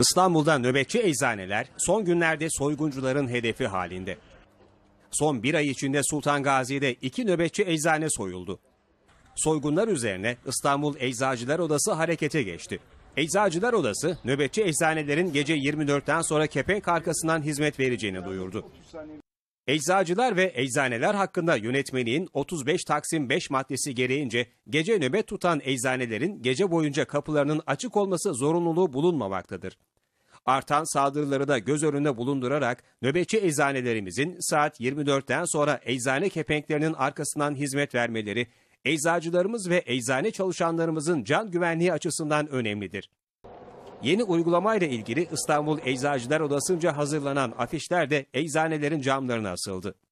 İstanbul'da nöbetçi eczaneler son günlerde soyguncuların hedefi halinde. Son bir ay içinde Sultan Gazi'de iki nöbetçi eczane soyuldu. Soygunlar üzerine İstanbul Eczacılar Odası harekete geçti. Eczacılar Odası nöbetçi eczanelerin gece 24'ten sonra kepenk arkasından hizmet vereceğini duyurdu. Eczacılar ve eczaneler hakkında yönetmeliğin 35 Taksim 5 maddesi gereğince gece nöbet tutan eczanelerin gece boyunca kapılarının açık olması zorunluluğu bulunmamaktadır. Artan saldırıları da göz önünde bulundurarak nöbetçi eczanelerimizin saat 24'ten sonra eczane kepenklerinin arkasından hizmet vermeleri, eczacılarımız ve eczane çalışanlarımızın can güvenliği açısından önemlidir. Yeni uygulamayla ilgili İstanbul Eczacılar Odası'nca hazırlanan afişler de eczanelerin camlarına asıldı.